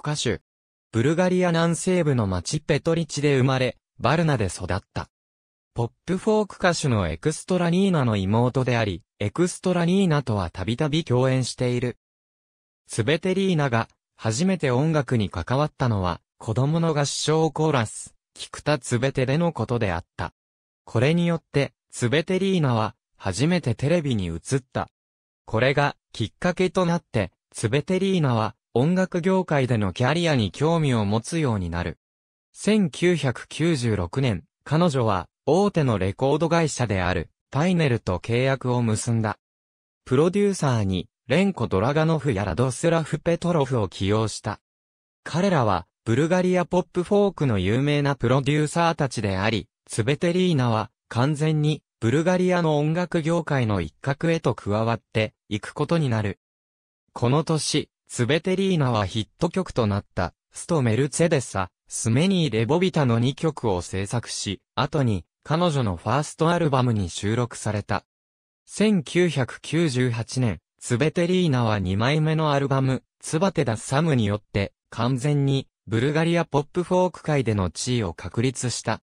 ク歌手。ブルガリア南西部の町ペトリチで生まれ、バルナで育った。ポップフォーク歌手のエクストラニーナの妹であり、エクストラニーナとはたびたび共演している。スベテリーナが、初めて音楽に関わったのは、子供の合唱コーラス、菊田ツベてでのことであった。これによって、ツベてリーナは、初めてテレビに映った。これが、きっかけとなって、ツベてリーナは、音楽業界でのキャリアに興味を持つようになる。1996年、彼女は大手のレコード会社であるパイネルと契約を結んだ。プロデューサーにレンコ・ドラガノフやラドスラフ・ペトロフを起用した。彼らはブルガリアポップフォークの有名なプロデューサーたちであり、ツベテリーナは完全にブルガリアの音楽業界の一角へと加わっていくことになる。この年、ツベテリーナはヒット曲となった、ストメルツェデサ、スメニー・レボビタの2曲を制作し、後に彼女のファーストアルバムに収録された。1998年、ツベテリーナは2枚目のアルバム、ツバテダ・サムによって、完全に、ブルガリアポップフォーク界での地位を確立した。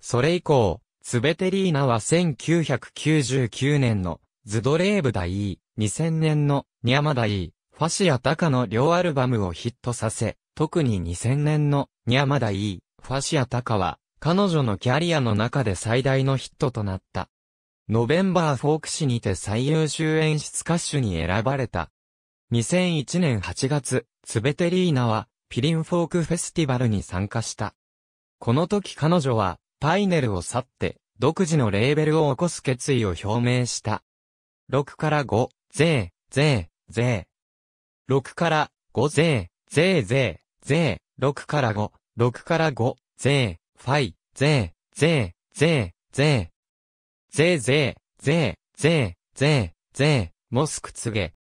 それ以降、ツベテリーナは1999年の、ズドレーブダイー、2000年の、ニャマダイー、ファシア・タカの両アルバムをヒットさせ、特に2000年の、にゃまだいい、ファシア・タカは、彼女のキャリアの中で最大のヒットとなった。ノベンバーフォーク誌にて最優秀演出歌手に選ばれた。2001年8月、ツベテリーナは、ピリンフォークフェスティバルに参加した。この時彼女は、パイネルを去って、独自のレーベルを起こす決意を表明した。6から5、ゼー、ゼー、ゼー。6から5税、税税、税、6から5、6から5、税、ファイ、税、税、税、税、税、税、税、税、税、税、モスクツゲ。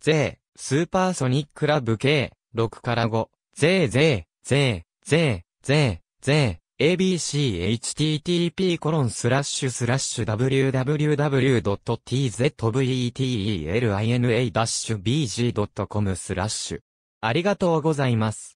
税、スーパーソニックラブ系、6から5、税、税、税、税、税、税、abchttp://www.tzvetelina-bg.com h スラッシュ。ありがとうございます。